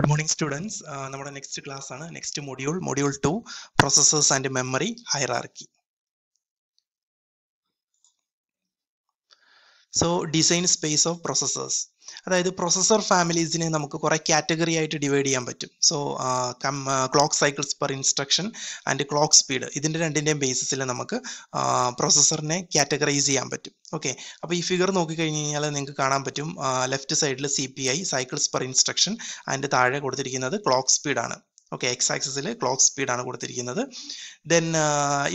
Good morning students, uh, our next class is next module, module 2, Processors and Memory Hierarchy. So, Design Space of Processors. അതായത് processor ഫാമിലീസിനെ നമുക്ക് കുറേ category ആയിട്ട് divide ചെയ്യാൻ പറ്റും so come clock cycles per instruction and clock speed ഇതിൻ്റെ രണ്ടിൻ്റെയും ബേസിസിൽ നമുക്ക് പ്രൊസസ്സറിനെ കാറ്റഗറൈസ് ചെയ്യാൻ പറ്റും ഓക്കെ അപ്പോൾ ഈ ഫിഗർ നോക്കിക്കഴിഞ്ഞ് കഴിഞ്ഞാൽ നിങ്ങൾക്ക് കാണാൻ പറ്റും ലെഫ്റ്റ് സൈഡിൽ C P I cycles per instruction and താഴെ കൊടുത്തിരിക്കുന്നത് ക്ലോക്ക് സ്പീഡാണ് ഓക്കെ എക്സ് ആക്സിൽ ക്ലോക്ക് സ്പീഡാണ് കൊടുത്തിരിക്കുന്നത് ദെൻ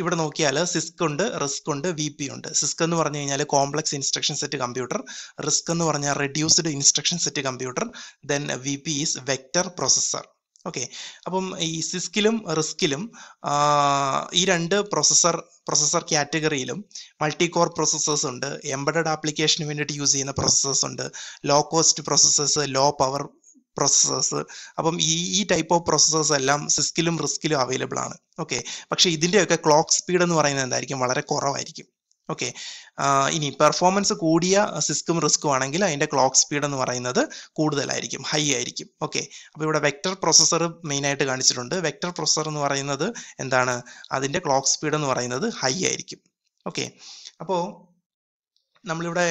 ഇവിടെ നോക്കിയാൽ സിസ്ക് ഉണ്ട് റിസ്ക് ഉണ്ട് വി പി ഉണ്ട് സിസ്ക് എന്ന് പറഞ്ഞു കഴിഞ്ഞാൽ complex instruction set computer RISC എന്ന് പറഞ്ഞാൽ reduced instruction set computer then V P is vector processor okay അപ്പം ഈ സിസ്കിലും റിസ്കിലും ഈ രണ്ട് പ്രൊസസ്സർ പ്രൊസസ്സർ കാറ്റഗറിയിലും മൾട്ടി കോർ പ്രൊസസ്സേഴ്സ് ഉണ്ട് എംബഡഡ് ആപ്ലിക്കേഷന് വേണ്ടിയിട്ട് യൂസ് ചെയ്യുന്ന പ്രൊസസ്സേഴ്സ് ഉണ്ട് low cost processors low power processors അപ്പം ഈ ഈ ടൈപ്പ് ഓഫ് പ്രോസസ്സേഴ്സ് എല്ലാം സിസ്കിലും റിസ്കിലും അവൈലബിൾ ആണ് ഓക്കെ പക്ഷേ ഇതിൻ്റെയൊക്കെ ക്ലോക്ക് സ്പീഡ് എന്ന് പറയുന്നത് എന്തായിരിക്കും വളരെ കുറവായിരിക്കും ഓക്കെ ഇനി പെർഫോമൻസ് കൂടിയ സിസ്കും റിസ്കും ആണെങ്കിൽ അതിൻ്റെ ക്ലോക്ക് സ്പീഡ് എന്ന് പറയുന്നത് കൂടുതലായിരിക്കും ഹൈ ആയിരിക്കും ഓക്കെ അപ്പോൾ ഇവിടെ വെക്ടർ പ്രോസസ്സർ മെയിനായിട്ട് കാണിച്ചിട്ടുണ്ട് വെക്ടർ പ്രോസസ്സർ എന്ന് പറയുന്നത് എന്താണ് അതിൻ്റെ ക്ലോക്ക് സ്പീഡ് എന്ന് പറയുന്നത് ഹൈ ആയിരിക്കും ഓക്കെ അപ്പോൾ നമ്മളിവിടെ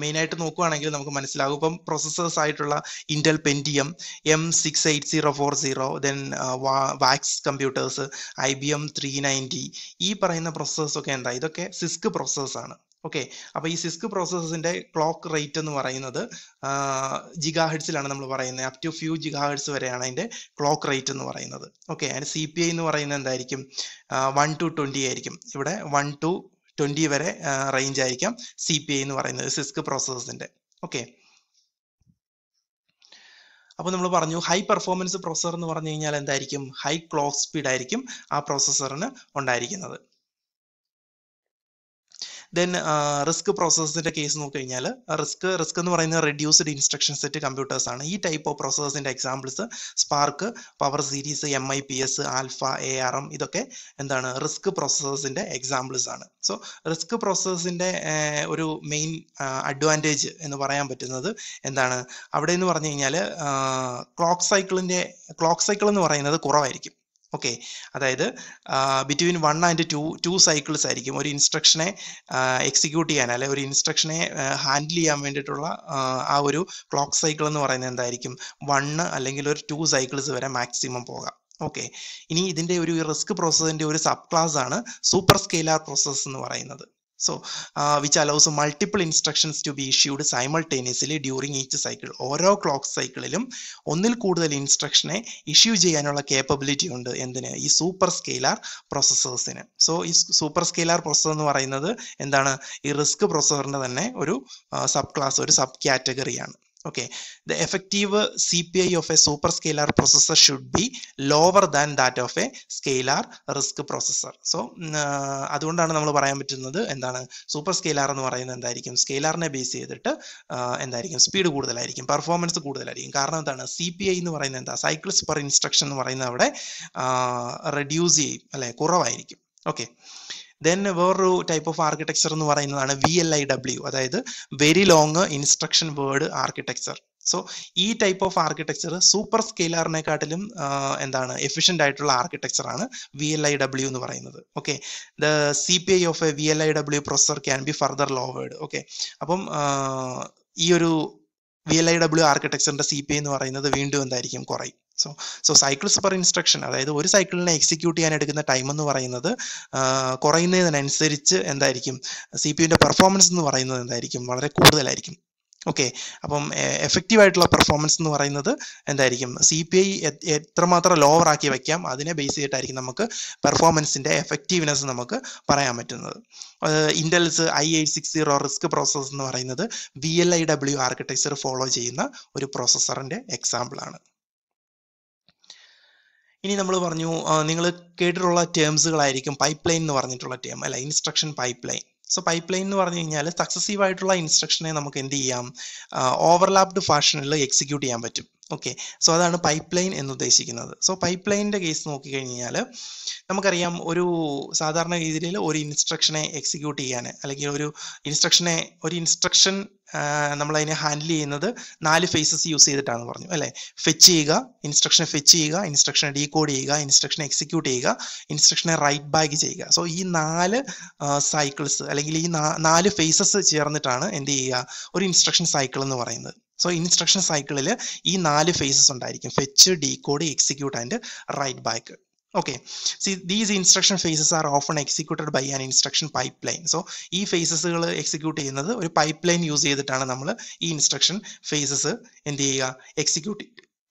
മെയിനായിട്ട് നോക്കുകയാണെങ്കിൽ നമുക്ക് മനസ്സിലാകും ഇപ്പം പ്രൊസസ്സേഴ്സ് ആയിട്ടുള്ള Intel Pentium M six eight zero four zero then VAX computers I B M three ninety ഈ പറയുന്ന പ്രൊസസ്സേഴ്സൊക്കെ എന്താ ഇതൊക്കെ സിസ്ക് പ്രോസസ്സാണ് ഓക്കെ അപ്പോൾ ഈ സിസ്ക് പ്രോസസ്സിൻ്റെ ക്ലോക്ക് റേറ്റ് എന്ന് പറയുന്നത് ജിഗാഹെഡ്സിലാണ് നമ്മൾ പറയുന്നത് അപ് ടു ഫ്യൂ ജിഗാഹെഡ്സ് വരെയാണ് അതിൻ്റെ ക്ലോക്ക് റേറ്റ് എന്ന് പറയുന്നത് ഓക്കെ അതിന് സി പി ഐ എന്ന് പറയുന്നത് എന്തായിരിക്കും വൺ ടു ട്വൻറ്റി ആയിരിക്കും ഇവിടെ വൺ ടു ട്വൻറ്റി വരെ റേഞ്ച് ആയിരിക്കാം സി പി ഐ എന്ന് പറയുന്നത് സിസ്ക് പ്രോസസ്സിൻ്റെ ഓക്കെ അപ്പോൾ നമ്മൾ പറഞ്ഞു ഹൈ പെർഫോമൻസ് പ്രോസസ്സർ എന്ന് പറഞ്ഞു കഴിഞ്ഞാൽ എന്തായിരിക്കും ഹൈ ക്ലോക്ക് സ്പീഡ് ആയിരിക്കും ആ പ്രോസസ്സറിന് ഉണ്ടായിരിക്കുന്നത് ദെൻ റിസ്ക് പ്രോസസ്സസിന്റെ കേസ് നോക്കി കഴിഞ്ഞാൽ റിസ്ക് റിസ്ക് എന്ന് പറയുന്ന റെഡ്യൂസ്ഡ് ഇൻസ്ട്രക്ഷൻ സെറ്റ് കമ്പ്യൂട്ടേഴ്സ് ആണ് ഈ ടൈപ്പ് ഓഫ് പ്രോസസ്സസിന്റെ examples SPARC power series M I P S alpha A R M ഇതൊക്കെ എന്താണ് റിസ്ക് പ്രോസസ്സസിന്റെ എക്സാമ്പിൾസ് ആണ് സോ റിസ്ക് പ്രോസസ്സസിന്റെ ഒരു മെയിൻ അഡ്വാൻറ്റേജ് എന്ന് പറയാൻ പറ്റുന്നത് എന്താണ് അവിടെ എന്ന് പറഞ്ഞു കഴിഞ്ഞാൽ ക്ലോക്ക് സൈക്കിളിന്റെ ക്ലോക്ക് സൈക്കിൾ എന്ന് പറയുന്നത് കുറവായിരിക്കും ഓക്കെ അതായത് between one and two two cycles ആയിരിക്കും ഒരു ഇൻസ്ട്രക്ഷനെ എക്സിക്യൂട്ട് ചെയ്യാൻ അല്ലെ ഒരു ഇൻസ്ട്രക്ഷനെ ഹാൻഡിൽ ചെയ്യാൻ വേണ്ടിയിട്ടുള്ള ആ ഒരു ക്ലോക്ക് സൈക്കിൾ എന്ന് പറയുന്നത് എന്തായിരിക്കും വണ്ണ് അല്ലെങ്കിൽ ഒരു ടു സൈക്കിൾസ് വരെ മാക്സിമം പോകാം ഓക്കെ ഇനി ഇതിൻ്റെ ഒരു റിസ്ക് പ്രോസസ്സിൻ്റെ ഒരു സബ് ക്ലാസ് ആണ് സൂപ്പർ സ്കെയിലാർ പ്രോസസ്സ് എന്ന് പറയുന്നത് so uh, which allows multiple instructions to be issued simultaneously during each cycle ഓരോ ക്ലോക്ക് സൈക്കിളിലും ഒന്നിൽ കൂടുതൽ ഇൻസ്ട്രക്ഷനെ ഇഷ്യൂ ചെയ്യാനുള്ള കേപ്പബിലിറ്റി ഉണ്ട് എന്തിന് ഈ സൂപ്പർ സ്കെയിലാർ പ്രോസസ്സേഴ്സിന് സോ ഈ സൂപ്പർ സ്കെയിലാർ പ്രോസസ് എന്ന് പറയുന്നത് എന്താണ് ഈ റിസ്ക് പ്രോസസ്സറിൻ്റെ തന്നെ ഒരു സബ് ക്ലാസ് ഒരു സബ് കാറ്റഗറിയാണ് Okay, the effective CPI of a superscalar processor should be lower than that of a scalar risk processor. So, അതുകൊണ്ടാണ് നമ്മൾ പറയാൻ പറ്റുന്നത് എന്താണ് സൂപ്പർ സ്കെയിലാർ എന്ന് പറയുന്നത് എന്തായിരിക്കും സ്കെയിലാറിനെ ബേസ് ചെയ്തിട്ട് എന്തായിരിക്കും സ്പീഡ് കൂടുതലായിരിക്കും പെർഫോമൻസ് കൂടുതലായിരിക്കും കാരണം എന്താണ് സി പി ഐ എന്ന് പറയുന്നത് എന്താ സൈക്കിൾസ് പെർ ഇൻസ്ട്രക്ഷൻ എന്ന് പറയുന്നത് അവിടെ റെഡ്യൂസ് ചെയ്യും അല്ലെ കുറവായിരിക്കും ഓക്കെ ദെൻ വേറൊരു ടൈപ്പ് ഓഫ് ആർക്കിടെക്ചർ എന്ന് പറയുന്നതാണ് വി എൽ ഐ ഡബ്ല്യു അതായത് very long instruction word architecture so ഈ ടൈപ്പ് ഓഫ് ആർക്കിടെക്ചർ സൂപ്പർ സ്കെയിലറിനെക്കാട്ടിലും എന്താണ് എഫിഷ്യൻ്റ് ആയിട്ടുള്ള ആർക്കിടെക്ചർ ആണ് വി എൽ ഐ ഡബ്ല്യു എന്ന് പറയുന്നത് okay the C P I of a V L I W processor can be further lowered okay അപ്പം ഈ ഒരു വി എൽ ഐ ഡബ്ല്യു ആർക്കിടെക്ചറിന്റെ സി പി ഐ എന്ന് പറയുന്നത് വീണ്ടും എന്തായിരിക്കും കുറയും so so cycles per instruction അതായത് ഒരു സൈക്കിളിനെ എക്സിക്യൂട്ട് ചെയ്യാൻ എടുക്കുന്ന ടൈം എന്ന് പറയുന്നത് കുറയുന്നതിനനുസരിച്ച് എന്തായിരിക്കും സി പി യുവിൻ്റെ പെർഫോമൻസ് എന്ന് പറയുന്നത് എന്തായിരിക്കും വളരെ കൂടുതലായിരിക്കും ഓക്കെ അപ്പം എഫക്റ്റീവ് ആയിട്ടുള്ള പെർഫോമൻസ് എന്ന് പറയുന്നത് എന്തായിരിക്കും സി പി ഐ എത്രമാത്രം ലോവർ ആക്കി വയ്ക്കാം അതിനെ ബേസ് ചെയ്തിട്ടായിരിക്കും നമുക്ക് പെർഫോമൻസിൻ്റെ എഫക്റ്റീവ്നെസ് നമുക്ക് പറയാൻ പറ്റുന്നത് Intel's I eight six zero RISC process എന്ന് പറയുന്നത് V L I W architecture follow ചെയ്യുന്ന ഒരു പ്രോസസ്സറിൻ്റെ എക്സാമ്പിളാണ് ഇനി നമ്മൾ പറഞ്ഞു നിങ്ങൾ കേട്ടിട്ടുള്ള ടേംസുകളായിരിക്കും പൈപ്പ് ലൈൻ എന്ന് പറഞ്ഞിട്ടുള്ള ടേം അല്ല instruction pipeline so pipeline എന്ന് പറഞ്ഞു കഴിഞ്ഞാൽ സക്സസീവ് ആയിട്ടുള്ള ഇൻസ്ട്രക്ഷനെ നമുക്ക് എന്ത് ചെയ്യാം ഓവർലാപ്ഡ് ഫാഷനിൽ എക്സിക്യൂട്ട് ചെയ്യാൻ പറ്റും ഓക്കെ സോ അതാണ് പൈപ്പ് ലൈൻ എന്ന് ഉദ്ദേശിക്കുന്നത് സോ പൈപ്പ് ലൈനിൻ്റെ കേസ് നോക്കിക്കഴിഞ്ഞാൽ നമുക്കറിയാം ഒരു സാധാരണ രീതിയിൽ ഒരു ഇൻസ്ട്രക്ഷനെ എക്സിക്യൂട്ട് ചെയ്യാൻ അല്ലെങ്കിൽ ഒരു ഇൻസ്ട്രക്ഷനെ ഒരു ഇൻസ്ട്രക്ഷൻ നമ്മളതിനെ ഹാൻഡിൽ ചെയ്യുന്നത് നാല് ഫേസസ് യൂസ് ചെയ്തിട്ടാണ് പറഞ്ഞു അല്ലേ ഫെച്ച് ചെയ്യുക ഇൻസ്ട്രക്ഷനെ ഫെച്ച് ചെയ്യുക ഇൻസ്ട്രക്ഷനെ ഡീകോഡ് ചെയ്യുക ഇൻസ്ട്രക്ഷനെ എക്സിക്യൂട്ട് ചെയ്യുക ഇൻസ്ട്രക്ഷനെ റൈറ്റ് ബാക്ക് ചെയ്യുക സോ ഈ നാല് സൈക്കിൾസ് അല്ലെങ്കിൽ ഈ നാല് ഫേസസ് ചേർന്നിട്ടാണ് എന്ത് ചെയ്യുക ഒരു ഇൻസ്ട്രക്ഷൻ സൈക്കിൾ എന്ന് പറയുന്നത് സോ ഇൻസ്ട്രക്ഷൻ സൈക്കിളിൽ ഈ നാല് ഫേസസ് ഉണ്ടായിരിക്കും fetch code execute and write back okay see these instruction phases are often executed by an instruction pipeline so ഈ ഫേസസുകൾ എക്സിക്യൂട്ട് ചെയ്യുന്നത് ഒരു പൈപ്പ് ലൈൻ യൂസ് ചെയ്തിട്ടാണ് നമ്മൾ ഈ ഇൻസ്ട്രക്ഷൻ ഫേസസ് എന്ത് ചെയ്യുക എക്സിക്യൂട്ട്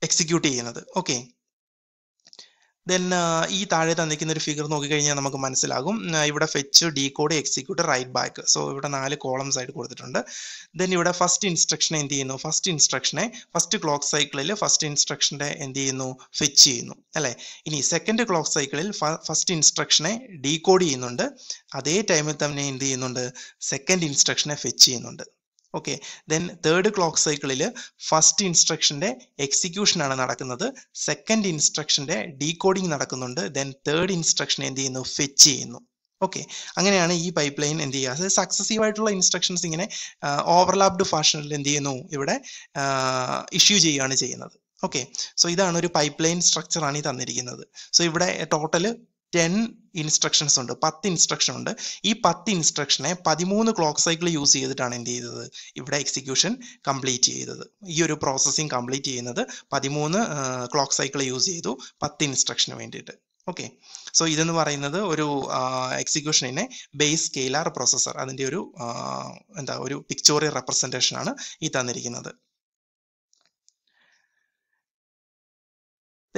എക്സിക്യൂട്ട് ചെയ്യുന്നത് ഓക്കെ ദെൻ ഈ താഴെ തന്നിരിക്കുന്ന ഒരു ഫിഗർ നോക്കിക്കഴിഞ്ഞാൽ നമുക്ക് മനസ്സിലാകും ഇവിടെ fetch code execute write back so ഇവിടെ നാല് കോളംസ് ആയിട്ട് കൊടുത്തിട്ടുണ്ട് ദെൻ ഇവിടെ ഫസ്റ്റ് ഇൻസ്ട്രക്ഷൻ എന്ത് ചെയ്യുന്നു ഫസ്റ്റ് ഇൻസ്ട്രക്ഷനെ ഫസ്റ്റ് ക്ലോക്ക് സൈക്കിളിൽ ഫസ്റ്റ് ഇൻസ്ട്രക്ഷൻ്റെ എന്ത് ചെയ്യുന്നു ഫെച്ച് ചെയ്യുന്നു അല്ലേ ഇനി സെക്കൻഡ് ക്ലോക്ക് സൈക്കിളിൽ ഫസ്റ്റ് ഇൻസ്ട്രക്ഷനെ ഡീകോഡ് ചെയ്യുന്നുണ്ട് അതേ ടൈമിൽ തന്നെ എന്ത് ചെയ്യുന്നുണ്ട് സെക്കൻഡ് ഇൻസ്ട്രക്ഷനെ ഫെച്ച് ചെയ്യുന്നുണ്ട് ഓക്കെ ദെൻ തേർഡ് ക്ലോക്ക് സൈക്കിളിൽ ഫസ്റ്റ് ഇൻസ്ട്രക്ഷൻ്റെ എക്സിക്യൂഷനാണ് നടക്കുന്നത് സെക്കൻഡ് ഇൻസ്ട്രക്ഷൻ്റെ ഡീകോഡിംഗ് നടക്കുന്നുണ്ട് ദെൻ തേർഡ് ഇൻസ്ട്രക്ഷൻ എന്ത് ചെയ്യുന്നു ഫെച്ച് ചെയ്യുന്നു ഓക്കെ അങ്ങനെയാണ് ഈ പൈപ്പ് ലൈൻ എന്ത് ചെയ്യുക അതായത് സക്സസീവ് ആയിട്ടുള്ള ഇൻസ്ട്രക്ഷൻസ് ഇങ്ങനെ ഓവർലാപ്ഡ് ഫാഷനിൽ എന്ത് ചെയ്യുന്നു ഇവിടെ ഇഷ്യൂ ചെയ്യുകയാണ് ചെയ്യുന്നത് ഓക്കെ സോ ഇതാണ് ഒരു പൈപ്പ് ലൈൻ സ്ട്രക്ചറാണ് ഈ തന്നിരിക്കുന്നത് സോ ഇവിടെ ടോട്ടല് ടെൻ ഇൻസ്ട്രക്ഷൻസ് ഉണ്ട് പത്ത് ഇൻസ്ട്രക്ഷൻ ഉണ്ട് ഈ പത്ത് ഇൻസ്ട്രക്ഷനെ പതിമൂന്ന് ക്ലോക്ക് സൈക്കിൾ യൂസ് ചെയ്തിട്ടാണ് എന്ത് ചെയ്തത് ഇവിടെ എക്സിക്യൂഷൻ കംപ്ലീറ്റ് ചെയ്തത് ഈ ഒരു പ്രോസസ്സിങ് കംപ്ലീറ്റ് ചെയ്യുന്നത് പതിമൂന്ന് ക്ലോക്ക് സൈക്കിൾ യൂസ് ചെയ്തു പത്ത് ഇൻസ്ട്രക്ഷന് വേണ്ടിയിട്ട് ഓക്കെ സോ ഇതെന്ന് പറയുന്നത് ഒരു എക്സിക്യൂഷനെ ബേസ് സ്കെയിലാർ പ്രോസസ്സർ അതിൻ്റെ ഒരു എന്താ ഒരു പിക്ചോറിയൽ റെപ്രസെൻറ്റേഷൻ ആണ് ഈ തന്നിരിക്കുന്നത്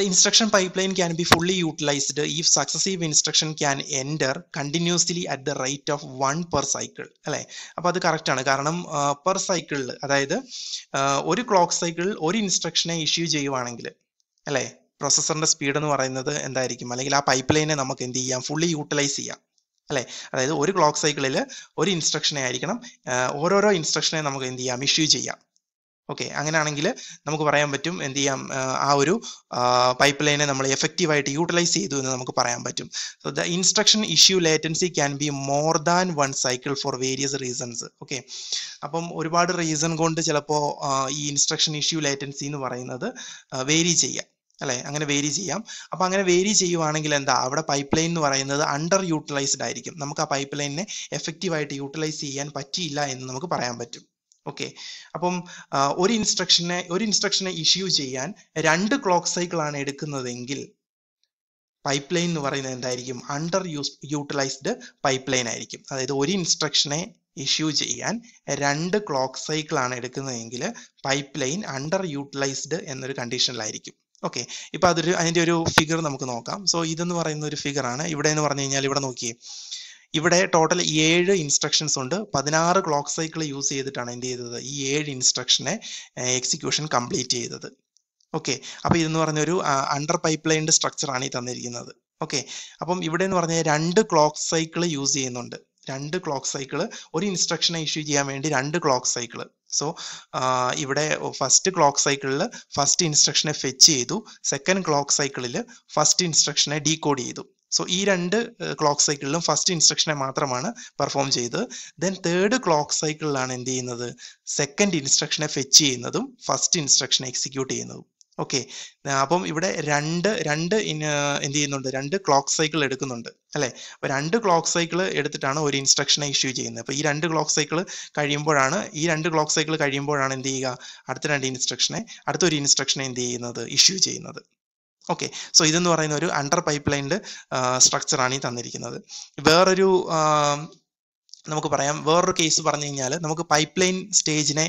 The instruction pipeline can be fully utilised if successive instruction can enter continuously at the rate of one per cycle അല്ലേ അപ്പോൾ അത് കറക്റ്റ് ആണ് കാരണം പെർ സൈക്കിളിൽ അതായത് ഒരു ക്ലോക്ക് സൈക്കിളിൽ ഒരു ഇൻസ്ട്രക്ഷനെ ഇഷ്യൂ ചെയ്യുവാണെങ്കിൽ അല്ലേ പ്രോസസ്സറിൻ്റെ സ്പീഡ് എന്ന് പറയുന്നത് എന്തായിരിക്കും അല്ലെങ്കിൽ ആ പൈപ്പ് ലൈനെ നമുക്ക് എന്ത് ചെയ്യാം ഫുള്ളി യൂട്ടിലൈസ് ചെയ്യാം അല്ലേ അതായത് ഒരു ക്ലോക്ക് സൈക്കിളിൽ ഒരു ഇൻസ്ട്രക്ഷനെ ആയിരിക്കണം ഓരോരോ ഇൻസ്ട്രക്ഷനെ നമുക്ക് എന്ത് ചെയ്യാം ഇഷ്യൂ ചെയ്യാം ഓക്കെ അങ്ങനെയാണെങ്കിൽ നമുക്ക് പറയാൻ പറ്റും എന്ത് ചെയ്യാം ആ ഒരു പൈപ്പ് ലൈനെ നമ്മൾ എഫക്റ്റീവായിട്ട് യൂട്ടിലൈസ് ചെയ്തു എന്ന് നമുക്ക് പറയാൻ പറ്റും so the instruction issue latency can be more than one cycle for various reasons okay അപ്പം ഒരുപാട് റീസൺ കൊണ്ട് ചിലപ്പോൾ ഈ ഇൻസ്ട്രക്ഷൻ ഇഷ്യൂ ലേറ്റൻസി എന്ന് പറയുന്നത് വേരി ചെയ്യാം അല്ലെ അങ്ങനെ വേരി ചെയ്യാം അപ്പം അങ്ങനെ വേരി ചെയ്യുവാണെങ്കിൽ എന്താ അവിടെ പൈപ്പ് ലൈൻ എന്ന് പറയുന്നത് അണ്ടർ യൂട്ടിലൈസ്ഡ് ആയിരിക്കും നമുക്ക് ആ പൈപ്പ് ലൈനിനെ എഫക്റ്റീവായിട്ട് യൂട്ടിലൈസ് ചെയ്യാൻ പറ്റിയില്ല എന്ന് നമുക്ക് പറയാൻ പറ്റും ഓക്കെ അപ്പം ഒരു ഇൻസ്ട്രക്ഷനെ ഒരു ഇൻസ്ട്രക്ഷനെ ഇഷ്യൂ ചെയ്യാൻ രണ്ട് ക്ലോക്ക് സൈക്കിൾ ആണ് എടുക്കുന്നതെങ്കിൽ പൈപ്പ് ലൈൻ എന്ന് പറയുന്നത് എന്തായിരിക്കും under use utilised pipeline ആയിരിക്കും അതായത് ഒരു ഇൻസ്ട്രക്ഷനെ ഇഷ്യൂ ചെയ്യാൻ രണ്ട് ക്ലോക്ക് സൈക്കിൾ ആണ് എടുക്കുന്നതെങ്കിൽ പൈപ്പ് ലൈൻ അണ്ടർ യൂട്ടിലൈസ്ഡ് എന്നൊരു കണ്ടീഷനിലായിരിക്കും ഓക്കെ ഇപ്പൊ അതൊരു അതിന്റെ ഒരു ഫിഗർ നമുക്ക് നോക്കാം സോ ഇതെന്ന് പറയുന്ന ഒരു ഫിഗർ ആണ് ഇവിടെ എന്ന് പറഞ്ഞു കഴിഞ്ഞാൽ ഇവിടെ നോക്കിയേ ഇവിടെ ടോട്ടൽ ഏഴ് ഇൻസ്ട്രക്ഷൻസ് ഉണ്ട് പതിനാറ് ക്ലോക്ക് സൈക്കിൾ യൂസ് ചെയ്തിട്ടാണ് എന്ത് ചെയ്തത് ഈ ഏഴ് ഇൻസ്ട്രക്ഷനെ എക്സിക്യൂഷൻ കംപ്ലീറ്റ് ചെയ്തത് ഓക്കെ അപ്പോൾ ഇതെന്ന് പറഞ്ഞ ഒരു അണ്ടർ പൈപ്പ് ലൈൻ്റെ സ്ട്രക്ചറാണ് ഈ തന്നിരിക്കുന്നത് ഓക്കെ അപ്പം ഇവിടെ എന്ന് പറഞ്ഞാൽ രണ്ട് ക്ലോക്ക് സൈക്കിൾ യൂസ് ചെയ്യുന്നുണ്ട് രണ്ട് ക്ലോക്ക് സൈക്കിൾ ഒരു ഇൻസ്ട്രക്ഷനെ ഇഷ്യൂ ചെയ്യാൻ വേണ്ടി രണ്ട് ക്ലോക്ക് സൈക്കിൾ സോ ഇവിടെ ഫസ്റ്റ് ക്ലോക്ക് സൈക്കിളിൽ ഫസ്റ്റ് ഇൻസ്ട്രക്ഷനെ ഫെച്ച് ചെയ്തു സെക്കൻഡ് ക്ലോക്ക് സൈക്കിളിൽ ഫസ്റ്റ് ഇൻസ്ട്രക്ഷനെ ഡീകോഡ് ചെയ്തു സോ ഈ രണ്ട് ക്ലോക്ക് സൈക്കിളിലും ഫസ്റ്റ് ഇൻസ്ട്രക്ഷനെ മാത്രമാണ് പെർഫോം ചെയ്തത് ദെൻ തേർഡ് ക്ലോക്ക് സൈക്കിളിലാണ് എന്ത് ചെയ്യുന്നത് സെക്കൻഡ് ഇൻസ്ട്രക്ഷനെ ഫെച്ച് ചെയ്യുന്നതും ഫസ്റ്റ് ഇൻസ്ട്രക്ഷനെ എക്സിക്യൂട്ട് ചെയ്യുന്നതും ഓക്കെ അപ്പം ഇവിടെ രണ്ട് രണ്ട് എന്ത് ചെയ്യുന്നുണ്ട് രണ്ട് ക്ലോക്ക് സൈക്കിൾ എടുക്കുന്നുണ്ട് അല്ലേ അപ്പോൾ രണ്ട് ക്ലോക്ക് സൈക്കിൾ എടുത്തിട്ടാണ് ഒരു ഇൻസ്ട്രക്ഷനെ ഇഷ്യൂ ചെയ്യുന്നത് അപ്പോൾ ഈ രണ്ട് ക്ലോക്ക് സൈക്കിൾ കഴിയുമ്പോഴാണ് ഈ രണ്ട് ക്ലോക്ക് സൈക്കിൾ കഴിയുമ്പോഴാണ് എന്ത് ചെയ്യുക അടുത്ത രണ്ട് ഇൻസ്ട്രക്ഷനെ അടുത്തൊരു ഇൻസ്ട്രക്ഷനെ എന്ത് ചെയ്യുന്നത് ഇഷ്യൂ ചെയ്യുന്നത് ഓക്കെ സോ ഇതെന്ന് പറയുന്ന ഒരു അണ്ടർ പൈപ്പ് ലൈനിൽ സ്ട്രക്ചറാണ് ഈ തന്നിരിക്കുന്നത് വേറൊരു നമുക്ക് പറയാം വേറൊരു കേസ് പറഞ്ഞു കഴിഞ്ഞാൽ നമുക്ക് പൈപ്പ് ലൈൻ സ്റ്റേജിനെ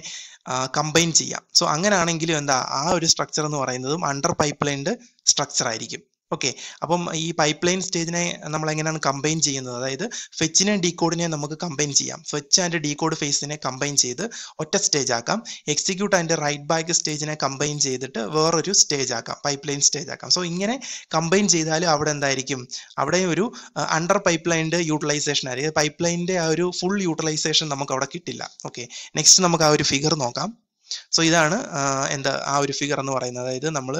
കമ്പൈൻ ചെയ്യാം സോ അങ്ങനെയാണെങ്കിലും എന്താ ആ ഒരു സ്ട്രക്ചർ എന്ന് പറയുന്നതും അണ്ടർ പൈപ്പ് ലൈൻഡ് സ്ട്രക്ചർ ആയിരിക്കും ഓക്കെ അപ്പം ഈ പൈപ്പ് ലൈൻ സ്റ്റേജിനെ നമ്മൾ എങ്ങനെയാണ് കമ്പൈൻ ചെയ്യുന്നത് അതായത് ഫെച്ചിനെ ഡീകോഡിനെ നമുക്ക് കമ്പൈൻ ചെയ്യാം ഫെച്ച് ആൻഡ് ഡീകോഡ് ഫേസിനെ കമ്പൈൻ ചെയ്ത് ഒറ്റ സ്റ്റേജ് ആക്കാം എക്സിക്യൂട്ട് ആൻഡ് റൈറ്റ് ബാക്ക് സ്റ്റേജിനെ കമ്പൈൻ ചെയ്തിട്ട് വേറൊരു സ്റ്റേജ് ആക്കാം പൈപ്പ് ലൈൻ സ്റ്റേജ് ആക്കാം സോ ഇങ്ങനെ കമ്പൈൻ ചെയ്താൽ അവിടെ എന്തായിരിക്കും അവിടെ ഒരു അണ്ടർ പൈപ്പ് ലൈൻ്റെ യൂട്ടിലൈസേഷൻ ആയിരിക്കും പൈപ്പ് ലൈനിൻ്റെ ആ ഒരു ഫുൾ യൂട്ടിലൈസേഷൻ നമുക്ക് അവിടെ കിട്ടില്ല ഓക്കെ നെക്സ്റ്റ് നമുക്ക് ആ ഒരു ഫിഗർ നോക്കാം സോ ഇതാണ് എന്താ ആ ഒരു ഫിഗർ എന്ന് പറയുന്നത് അതായത് നമ്മൾ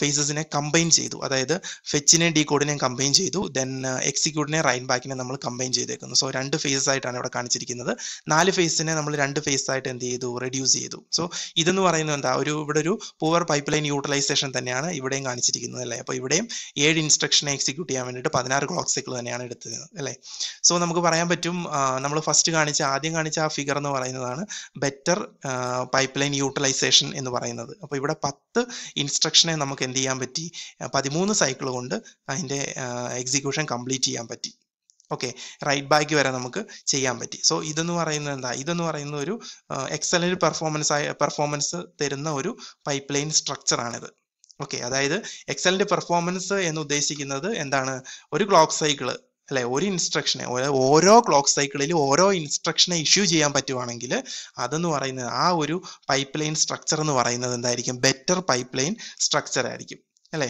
ഫേസസിനെ കമ്പൈൻ ചെയ്തു അതായത് ഫെച്ചിനെ ഡി കോഡിനെയും കമ്പൈൻ ചെയ്തു ദെൻ എക്സിക്യൂട്ടിനെ റൈൻ ബാക്കിനെ നമ്മൾ കമ്പൈൻ ചെയ്തേക്കുന്നു സോ രണ്ട് ഫേസസ് ആയിട്ടാണ് ഇവിടെ കാണിച്ചിരിക്കുന്നത് നാല് ഫേസിനെ നമ്മൾ രണ്ട് ഫേസ് ആയിട്ട് എന്ത് ചെയ്തു റെഡ്യൂസ് ചെയ്തു സോ ഇതെന്ന് പറയുന്നത് എന്താ ഒരു ഇവിടെ ഒരു പൂവർ പൈപ്പ് ലൈൻ യൂട്ടിലൈസേഷൻ തന്നെയാണ് ഇവിടെയും കാണിച്ചിരിക്കുന്നത് അല്ലേ അപ്പോൾ ഇവിടെയും ഏഴ് ഇൻസ്ട്രക്ഷനെ എക്സിക്യൂട്ട് ചെയ്യാൻ വേണ്ടിയിട്ട് പതിനാറ് ക്ലോക്ക് സൈക്കിൾ തന്നെയാണ് എടുത്തത് അല്ലേ സോ നമുക്ക് പറയാൻ പറ്റും നമ്മൾ ഫസ്റ്റ് കാണിച്ച ആദ്യം കാണിച്ച ആ ഫിഗർ എന്ന് പറയുന്നതാണ് ബെറ്റർ പൈപ്പ് പൈപ്പ്ലൈൻ യൂട്ടിലൈസേഷൻ എന്ന് പറയുന്നത് അപ്പോൾ ഇവിടെ പത്ത് ഇൻസ്ട്രക്ഷനെ നമുക്ക് എന്ത് ചെയ്യാൻ പറ്റി പതിമൂന്ന് സൈക്കിൾ കൊണ്ട് അതിൻ്റെ എക്സിക്യൂഷൻ കംപ്ലീറ്റ് ചെയ്യാൻ പറ്റി ഓക്കെ റൈറ്റ് ബാക്ക് വരെ നമുക്ക് ചെയ്യാൻ പറ്റി സോ ഇതെന്ന് പറയുന്നത് എന്താ ഇതെന്ന് പറയുന്ന ഒരു എക്സലൻറ്റ് പെർഫോമൻസ് ആയ പെർഫോമൻസ് തരുന്ന ഒരു പൈപ്പ് ലൈൻ സ്ട്രക്ചറാണിത് ഓക്കെ അതായത് എക്സലൻറ്റ് പെർഫോമൻസ് എന്ന് ഉദ്ദേശിക്കുന്നത് എന്താണ് ഒരു ക്ലോക്ക് സൈക്കിള് അല്ലെ ഒരു ഇൻസ്ട്രക്ഷനെ ഓരോ ക്ലോക്ക് സൈക്കിളിൽ ഓരോ ഇൻസ്ട്രക്ഷനെ ഇഷ്യൂ ചെയ്യാൻ പറ്റുവാണെങ്കിൽ അതെന്ന് പറയുന്നത് ആ ഒരു പൈപ്പ് ലൈൻ സ്ട്രക്ചർ എന്ന് പറയുന്നത് എന്തായിരിക്കും ബെറ്റർ പൈപ്പ് ലൈൻ സ്ട്രക്ചർ ആയിരിക്കും അല്ലേ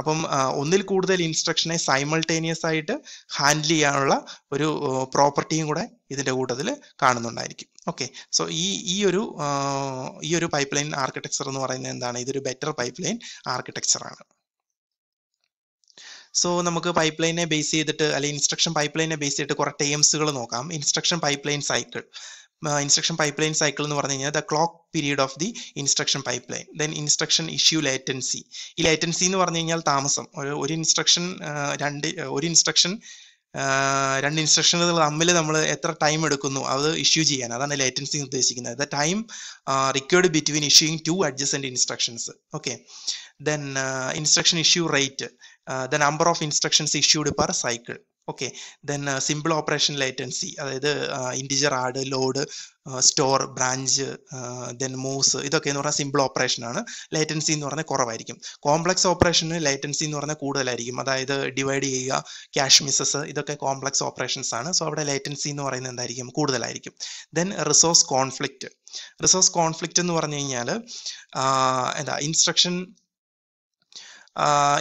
അപ്പം ഒന്നിൽ കൂടുതൽ ഇൻസ്ട്രക്ഷനെ സൈമൾട്ടേനിയസ് ആയിട്ട് ഹാൻഡിൽ ചെയ്യാനുള്ള ഒരു പ്രോപ്പർട്ടിയും കൂടെ ഇതിൻ്റെ കൂട്ടത്തിൽ കാണുന്നുണ്ടായിരിക്കും ഓക്കെ സോ ഈ ഈ ഒരു ഈ ഒരു പൈപ്പ് ലൈൻ ആർക്കിടെക്ചർ എന്ന് പറയുന്നത് എന്താണ് ഇതൊരു ബെറ്റർ പൈപ്പ് ലൈൻ ആർക്കിടെക്ചറാണ് സോ നമുക്ക് പൈപ്പ് ലൈനെ ബേസ് ചെയ്തിട്ട് അല്ലെങ്കിൽ ഇൻസ്ട്രക്ഷൻ പൈപ്പ് ലൈനെ ബേസ് ചെയ്തിട്ട് കുറെ ടേംസുകൾ നോക്കാം instruction pipeline cycle instruction pipeline cycle എന്ന് പറഞ്ഞു കഴിഞ്ഞാൽ the clock period of the instruction pipeline then instruction issue latency ഈ ലേറ്റൻസി എന്ന് പറഞ്ഞു കഴിഞ്ഞാൽ താമസം ഒരു ഒരു ഇൻസ്ട്രക്ഷൻ രണ്ട് ഒരു ഇൻസ്ട്രക്ഷൻ രണ്ട് ഇൻസ്ട്രക്ഷനുകൾ തമ്മിൽ നമ്മൾ എത്ര ടൈം എടുക്കുന്നു അത് ഇഷ്യൂ ചെയ്യാൻ അതാണ് ലേറ്റൻസി ഉദ്ദേശിക്കുന്നത് the time required between issuing two adjacent instructions okay then instruction issue rate the number of instructions issued per cycle okay then simple operation latency അതായത് integer add load store branch then moves ഇതൊക്കെ എന്ന് പറഞ്ഞാൽ simple operation ആണ് latency എന്ന് പറഞ്ഞാൽ കുറവായിരിക്കും complex ഓപ്പറേഷന് latency എന്ന് പറഞ്ഞാൽ കൂടുതലായിരിക്കും അതായത് ഡിവൈഡ് ചെയ്യുക ക്യാഷ് മിസ്സസ് ഇതൊക്കെ കോംപ്ലക്സ് ഓപ്പറേഷൻസ് ആണ് സോ അവിടെ ലേറ്റൻസി എന്ന് പറയുന്നത് എന്തായിരിക്കും കൂടുതലായിരിക്കും then resource conflict resource conflict എന്ന് പറഞ്ഞു കഴിഞ്ഞാൽ എന്താ ഇൻസ്ട്രക്ഷൻ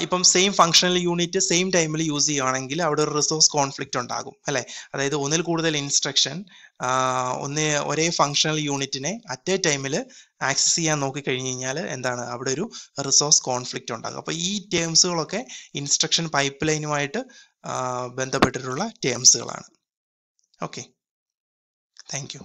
ഇപ്പം സെയിം ഫങ്ഷണൽ യൂണിറ്റ് സെയിം ടൈമിൽ യൂസ് ചെയ്യുകയാണെങ്കിൽ അവിടെ ഒരു റിസോഴ്സ് കോൺഫ്ലിക്റ്റ് ഉണ്ടാകും അല്ലേ അതായത് ഒന്നിൽ കൂടുതൽ ഇൻസ്ട്രക്ഷൻ ഒന്ന് ഒരേ ഫങ്ഷണൽ യൂണിറ്റിനെ അറ്റ് എ ടൈമിൽ ആക്സസ് ചെയ്യാൻ നോക്കി കഴിഞ്ഞ് കഴിഞ്ഞാൽ എന്താണ് അവിടെ ഒരു റിസോഴ്സ് കോൺഫ്ലിക്റ്റ് ഉണ്ടാകും അപ്പോൾ ഈ ടേംസുകളൊക്കെ ഇൻസ്ട്രക്ഷൻ പൈപ്പ് ലൈനുമായിട്ട് ബന്ധപ്പെട്ടിട്ടുള്ള ടേംസുകളാണ് ഓക്കെ താങ്ക് യു